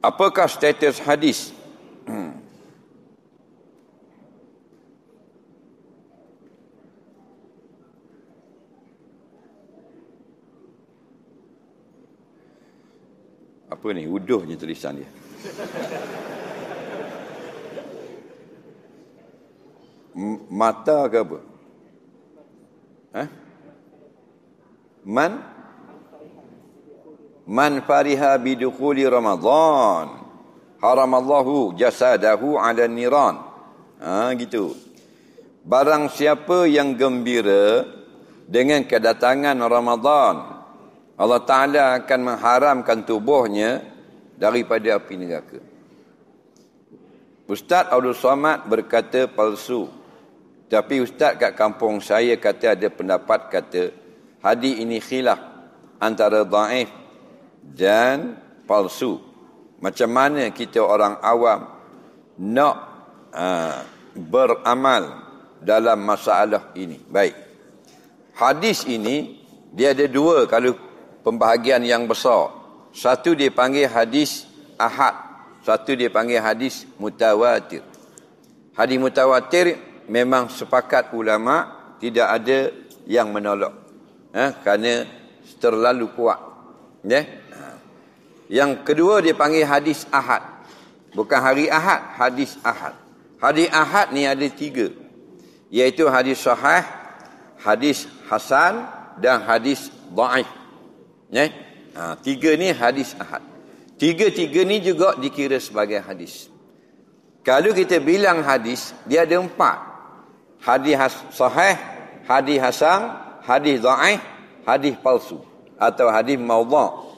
Apakah status hadis? Hmm. Apa ni? Uduhnya tulisan dia. Mata ke apa? Eh? Man? man fariha bidukuli Ramadhan, Haram Allahu jasadahu ala niran. Ha, gitu. Barang siapa yang gembira dengan kedatangan Ramadhan, Allah Ta'ala akan mengharamkan tubuhnya daripada api neraka. Ustaz Abdul Somad berkata palsu. Tapi Ustaz kat kampung saya kata ada pendapat kata hadi ini khilaf antara daif dan palsu. Macam mana kita orang awam nak uh, beramal dalam masalah ini. Baik. Hadis ini dia ada dua kalau pembahagian yang besar. Satu dia panggil hadis ahad. Satu dia panggil hadis mutawatir. Hadis mutawatir memang sepakat ulama tidak ada yang menolak. Ha? Kerana terlalu kuat. Ya? Yeah? Yang kedua dia panggil hadis ahad. Bukan hari ahad, hadis ahad. Hadis ahad ni ada tiga. Iaitu hadis sahih, hadis hasan dan hadis da'if. Yeah? Ha, tiga ni hadis ahad. Tiga-tiga ni juga dikira sebagai hadis. Kalau kita bilang hadis, dia ada empat. Hadis has- sahih, hadis hasan, hadis da'if, hadis palsu. Atau hadis maudha'.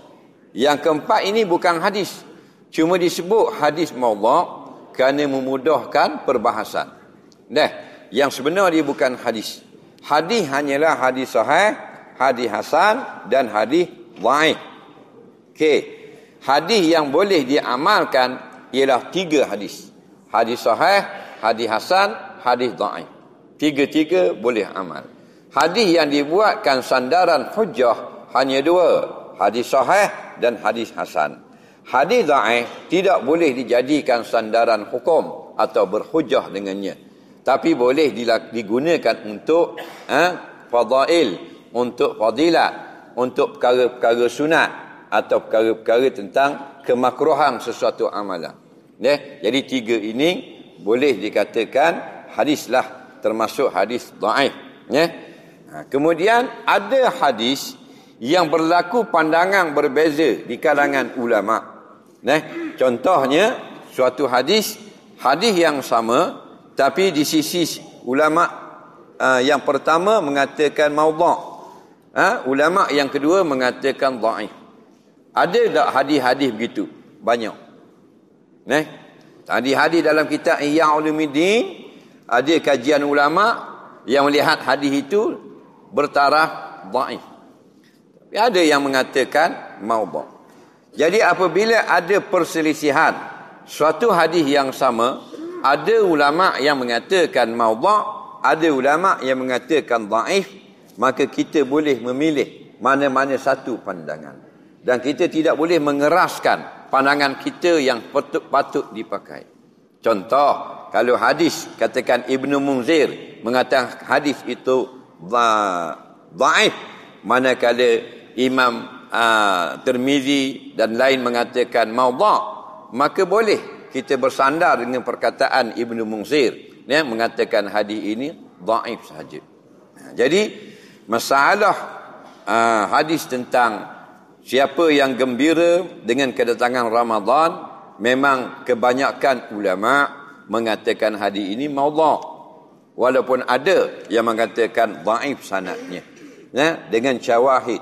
Yang keempat ini bukan hadis. Cuma disebut hadis maudhu' kerana memudahkan perbahasan. Dah, yang sebenarnya dia bukan hadis. Hadis hanyalah hadis sahih, hadis hasan dan hadis dhaif. Okey. Hadis yang boleh diamalkan ialah tiga hadis. Hadis sahih, hadis hasan, hadis dhaif. Tiga-tiga boleh amal. Hadis yang dibuatkan sandaran hujah hanya dua, hadis sahih dan hadis hasan. Hadis dhaif tidak boleh dijadikan sandaran hukum atau berhujah dengannya. Tapi boleh digunakan untuk ha, fadail, untuk fadilat, untuk perkara-perkara sunat atau perkara-perkara tentang kemakruhan sesuatu amalan. Ya, jadi tiga ini boleh dikatakan hadislah termasuk hadis dhaif. Ya. Ha, kemudian ada hadis yang berlaku pandangan berbeza di kalangan ulama. Neh, contohnya suatu hadis hadis yang sama tapi di sisi ulama uh, yang pertama mengatakan maudhu'. Ha, ah, ulama yang kedua mengatakan dhaif. Ada tak hadis-hadis begitu? Banyak. Neh. Tadi hadis dalam kitab Ihya Ulumuddin ada kajian ulama yang melihat hadis itu bertaraf dhaif. Ada yang mengatakan maubah. Jadi apabila ada perselisihan suatu hadis yang sama, ada ulama yang mengatakan maubah, ada ulama yang mengatakan dhaif, maka kita boleh memilih mana-mana satu pandangan. Dan kita tidak boleh mengeraskan pandangan kita yang patut-patut dipakai. Contoh, kalau hadis katakan Ibnu Munzir mengatakan hadis itu dhaif, manakala Imam uh, ah, Termizi dan lain mengatakan maudak, maka boleh kita bersandar dengan perkataan Ibnu Mungzir yang mengatakan hadis ini daif sahaja. Ah, jadi masalah uh, hadis tentang siapa yang gembira dengan kedatangan Ramadan memang kebanyakan ulama mengatakan hadis ini maudak. Walaupun ada yang mengatakan daif sanatnya. Ya, dengan syawahid.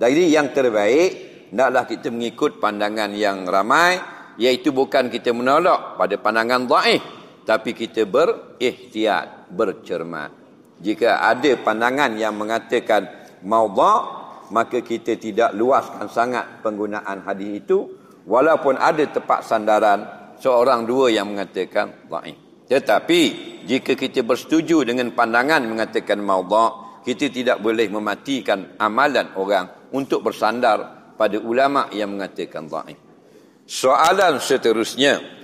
Jadi yang terbaik hendaklah kita mengikut pandangan yang ramai iaitu bukan kita menolak pada pandangan dhaif tapi kita berikhtiar bercermat. Jika ada pandangan yang mengatakan maudha maka kita tidak luaskan sangat penggunaan hadis itu walaupun ada tempat sandaran seorang dua yang mengatakan dhaif. Tetapi jika kita bersetuju dengan pandangan mengatakan maudha kita tidak boleh mematikan amalan orang untuk bersandar pada ulama yang mengatakan dhaif. Soalan seterusnya,